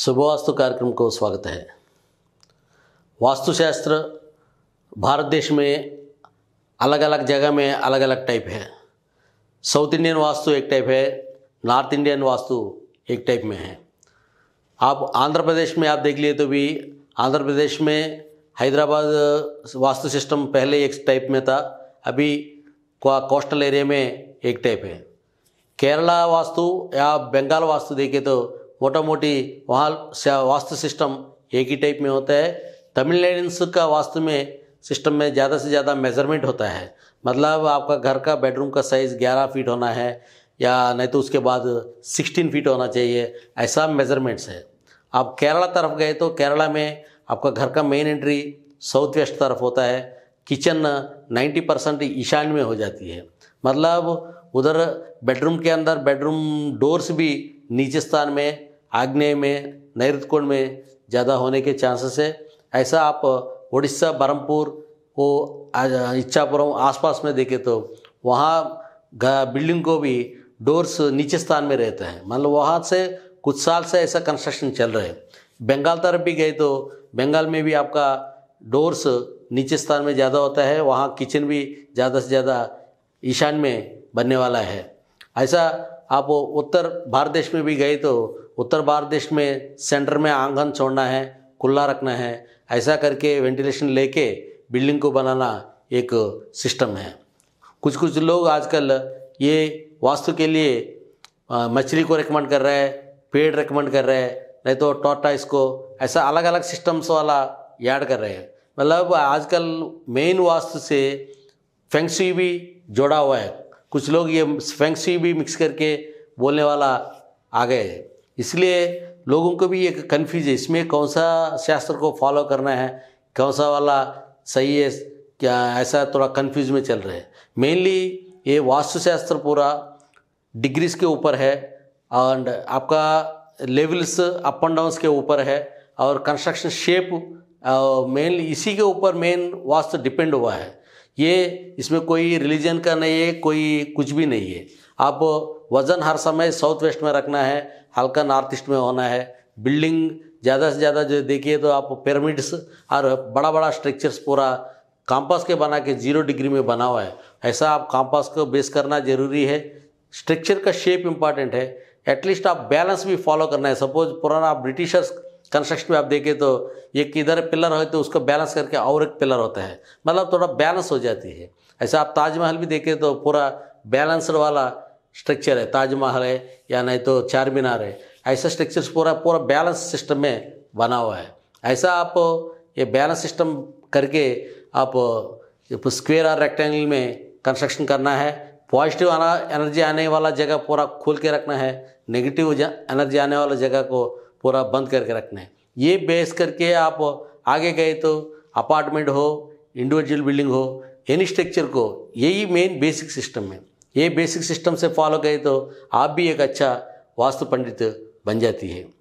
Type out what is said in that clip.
शुभ वास्तु कार्यक्रम को स्वागत है वास्तुशास्त्र भारत देश में अलग अलग जगह में अलग अलग टाइप है साउथ इंडियन वास्तु एक टाइप है नॉर्थ इंडियन वास्तु एक टाइप में है आप आंध्र प्रदेश में आप देख लिए तो भी आंध्र प्रदेश में हैदराबाद वास्तु सिस्टम पहले एक टाइप में था अभी कोस्टल एरिया में एक टाइप है केरला वास्तु या बंगाल वास्तु देखे तो मोटा मोटी वहाँ वास्तु सिस्टम एक ही टाइप में होता है तमिलनाडु का वास्तु में सिस्टम में ज़्यादा से ज़्यादा मेजरमेंट होता है मतलब आपका घर का बेडरूम का साइज़ ग्यारह फीट होना है या नहीं तो उसके बाद सिक्सटीन फीट होना चाहिए ऐसा मेजरमेंट्स है आप केरला तरफ गए तो केरला में आपका घर का मेन एंट्री साउथ वेस्ट तरफ होता है किचन 90 परसेंट ईशान में हो जाती है मतलब उधर बेडरूम के अंदर बेडरूम डोर्स भी स्थान में आग्नेय में नैऋत्य कोण में ज़्यादा होने के चांसेस है ऐसा आप उड़ीसा बरमपुर को इच्छापुरम आसपास में देखें तो वहाँ बिल्डिंग को भी डोर्स नीचे स्थान में रहते हैं मतलब वहाँ से कुछ साल से ऐसा कंस्ट्रक्शन चल रहा है बंगाल तरफ भी गए तो बंगाल में भी आपका डोर्स नीचे स्थान में ज़्यादा होता है वहाँ किचन भी ज़्यादा से ज़्यादा ईशान में बनने वाला है ऐसा आप उत्तर भारत देश में भी गए तो उत्तर भारत देश में सेंटर में आंगन छोड़ना है खुला रखना है ऐसा करके वेंटिलेशन लेके बिल्डिंग को बनाना एक सिस्टम है कुछ कुछ लोग आजकल ये वास्तु के लिए मछली को रिकमेंड कर रहे हैं पेड़ रिकमेंड कर रहे हैं नहीं तो टोटा इसको ऐसा अलग अलग सिस्टम्स वाला याद कर रहे हैं मतलब आजकल मेन वास्तु से फेंगसुई भी जोड़ा हुआ है कुछ लोग ये फेंगसुई भी मिक्स करके बोलने वाला आ गए हैं इसलिए लोगों को भी एक कन्फ्यूज है इसमें कौन सा शास्त्र को फॉलो करना है कौन सा वाला सही है क्या ऐसा थोड़ा कन्फ्यूज में चल रहे हैं मेनली ये वास्तुशास्त्र पूरा डिग्रीज के ऊपर है और आपका लेवल्स अप एंड डाउन्स के ऊपर है और कंस्ट्रक्शन शेप मेन uh, इसी के ऊपर मेन वास्तव डिपेंड हुआ है ये इसमें कोई रिलीजन का नहीं है कोई कुछ भी नहीं है आप वज़न हर समय साउथ वेस्ट में रखना है हल्का नॉर्थ ईस्ट में होना है बिल्डिंग ज़्यादा से ज़्यादा जो देखिए तो आप पिरामिड्स और बड़ा बड़ा स्ट्रक्चर्स पूरा कॉम्पास के बना के जीरो डिग्री में बना हुआ है ऐसा आप कॉम्पास को बेस करना ज़रूरी है स्ट्रक्चर का शेप इम्पॉर्टेंट है एटलीस्ट आप बैलेंस भी फॉलो करना है सपोज पुराना ब्रिटिशर्स कंस्ट्रक्शन में आप देखें तो एक किधर पिलर हो तो उसको बैलेंस करके और एक पिलर होता है मतलब थोड़ा बैलेंस हो जाती है ऐसा आप ताजमहल भी देखें तो पूरा बैलेंसड वाला स्ट्रक्चर है ताजमहल है या नहीं तो चार मीनार है ऐसा स्ट्रक्चर पूरा पूरा बैलेंस सिस्टम में बना हुआ है ऐसा आप ये बैलेंस सिस्टम करके आप स्क्वेयर और रेक्टेंगल में कंस्ट्रक्शन करना है पॉजिटिव आना एनर्जी आने वाला जगह पूरा खोल के रखना है नेगेटिव एनर्जी आने वाला जगह को पूरा बंद करके रखना है ये बेस करके आप आगे गए तो अपार्टमेंट हो इंडिविजुअल बिल्डिंग हो एनी स्ट्रक्चर को यही मेन बेसिक सिस्टम है ये बेसिक सिस्टम से फॉलो गए तो आप भी एक अच्छा वास्तु पंडित बन जाती है